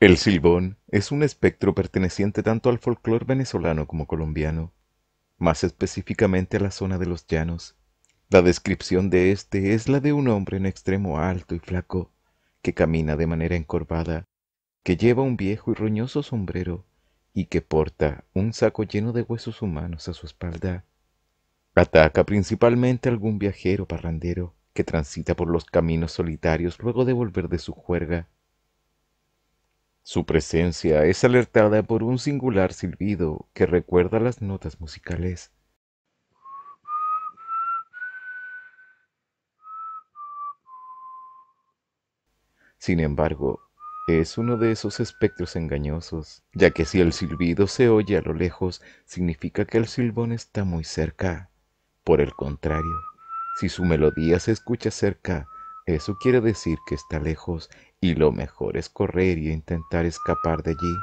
El silbón es un espectro perteneciente tanto al folclor venezolano como colombiano, más específicamente a la zona de los llanos. La descripción de este es la de un hombre en extremo alto y flaco, que camina de manera encorvada, que lleva un viejo y roñoso sombrero y que porta un saco lleno de huesos humanos a su espalda. Ataca principalmente a algún viajero parrandero que transita por los caminos solitarios luego de volver de su juerga su presencia es alertada por un singular silbido que recuerda las notas musicales. Sin embargo, es uno de esos espectros engañosos, ya que si el silbido se oye a lo lejos, significa que el silbón está muy cerca. Por el contrario, si su melodía se escucha cerca, eso quiere decir que está lejos y lo mejor es correr y intentar escapar de allí.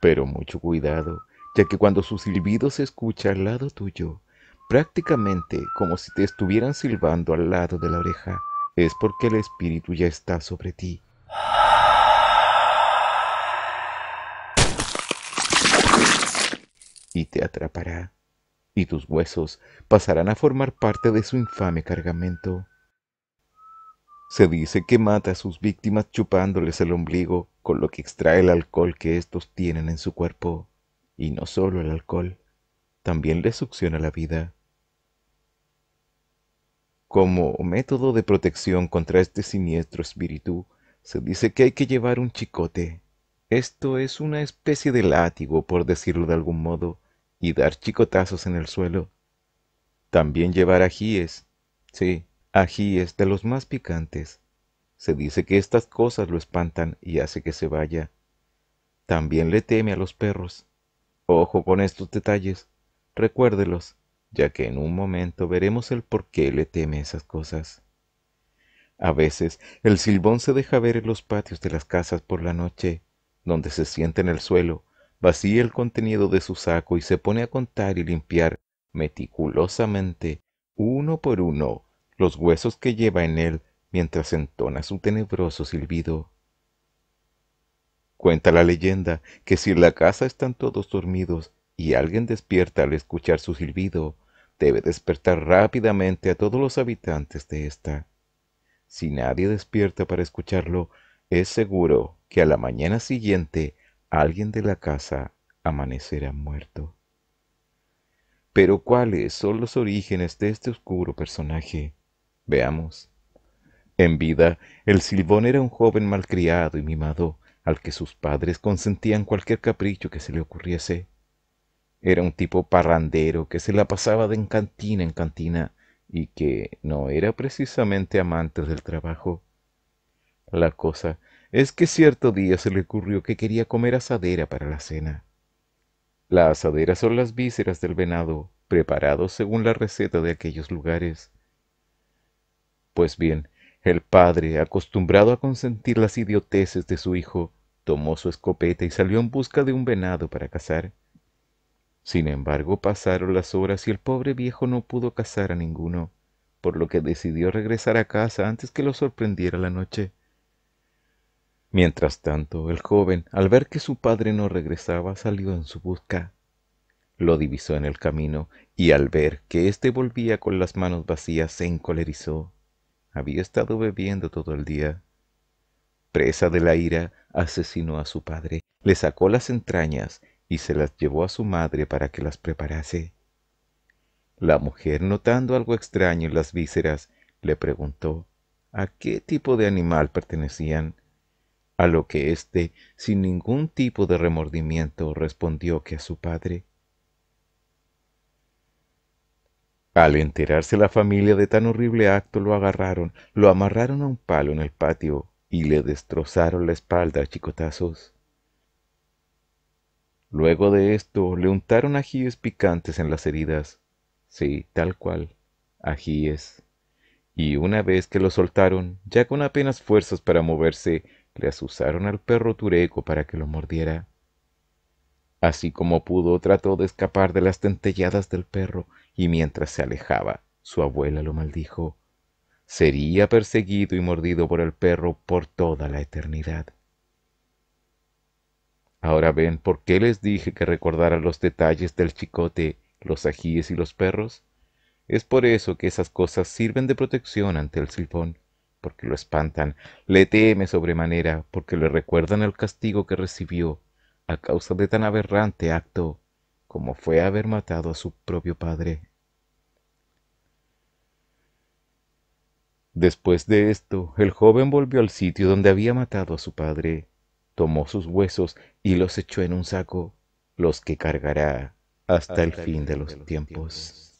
Pero mucho cuidado, ya que cuando su silbido se escucha al lado tuyo, prácticamente como si te estuvieran silbando al lado de la oreja, es porque el espíritu ya está sobre ti. Y te atrapará, y tus huesos pasarán a formar parte de su infame cargamento. Se dice que mata a sus víctimas chupándoles el ombligo, con lo que extrae el alcohol que estos tienen en su cuerpo. Y no solo el alcohol, también les succiona la vida. Como método de protección contra este siniestro espíritu, se dice que hay que llevar un chicote. Esto es una especie de látigo, por decirlo de algún modo, y dar chicotazos en el suelo. También llevar ajíes, sí, Ají es de los más picantes. Se dice que estas cosas lo espantan y hace que se vaya. También le teme a los perros. Ojo con estos detalles, recuérdelos, ya que en un momento veremos el por qué le teme esas cosas. A veces el silbón se deja ver en los patios de las casas por la noche, donde se sienta en el suelo, vacía el contenido de su saco y se pone a contar y limpiar meticulosamente, uno por uno, los huesos que lleva en él mientras entona su tenebroso silbido. Cuenta la leyenda que si en la casa están todos dormidos y alguien despierta al escuchar su silbido, debe despertar rápidamente a todos los habitantes de ésta. Si nadie despierta para escucharlo, es seguro que a la mañana siguiente alguien de la casa amanecerá muerto. Pero ¿cuáles son los orígenes de este oscuro personaje? Veamos. En vida, el Silbón era un joven malcriado y mimado, al que sus padres consentían cualquier capricho que se le ocurriese. Era un tipo parrandero que se la pasaba de encantina cantina en cantina y que no era precisamente amante del trabajo. La cosa es que cierto día se le ocurrió que quería comer asadera para la cena. La asadera son las vísceras del venado, preparados según la receta de aquellos lugares pues bien, el padre, acostumbrado a consentir las idioteces de su hijo, tomó su escopeta y salió en busca de un venado para cazar. Sin embargo, pasaron las horas y el pobre viejo no pudo cazar a ninguno, por lo que decidió regresar a casa antes que lo sorprendiera la noche. Mientras tanto, el joven, al ver que su padre no regresaba, salió en su busca. Lo divisó en el camino y al ver que éste volvía con las manos vacías, se encolerizó había estado bebiendo todo el día. Presa de la ira, asesinó a su padre, le sacó las entrañas y se las llevó a su madre para que las preparase. La mujer, notando algo extraño en las vísceras, le preguntó a qué tipo de animal pertenecían, a lo que éste, sin ningún tipo de remordimiento, respondió que a su padre. Al enterarse la familia de tan horrible acto, lo agarraron, lo amarraron a un palo en el patio y le destrozaron la espalda a chicotazos. Luego de esto, le untaron ajíes picantes en las heridas. Sí, tal cual, ajíes. Y una vez que lo soltaron, ya con apenas fuerzas para moverse, le asusaron al perro tureco para que lo mordiera. Así como pudo, trató de escapar de las tentelladas del perro, y mientras se alejaba, su abuela lo maldijo. Sería perseguido y mordido por el perro por toda la eternidad. Ahora ven por qué les dije que recordaran los detalles del chicote, los ajíes y los perros. Es por eso que esas cosas sirven de protección ante el silbón, porque lo espantan, le teme sobremanera, porque le recuerdan el castigo que recibió a causa de tan aberrante acto como fue haber matado a su propio padre. Después de esto, el joven volvió al sitio donde había matado a su padre, tomó sus huesos y los echó en un saco, los que cargará hasta, el fin de los, tiempos.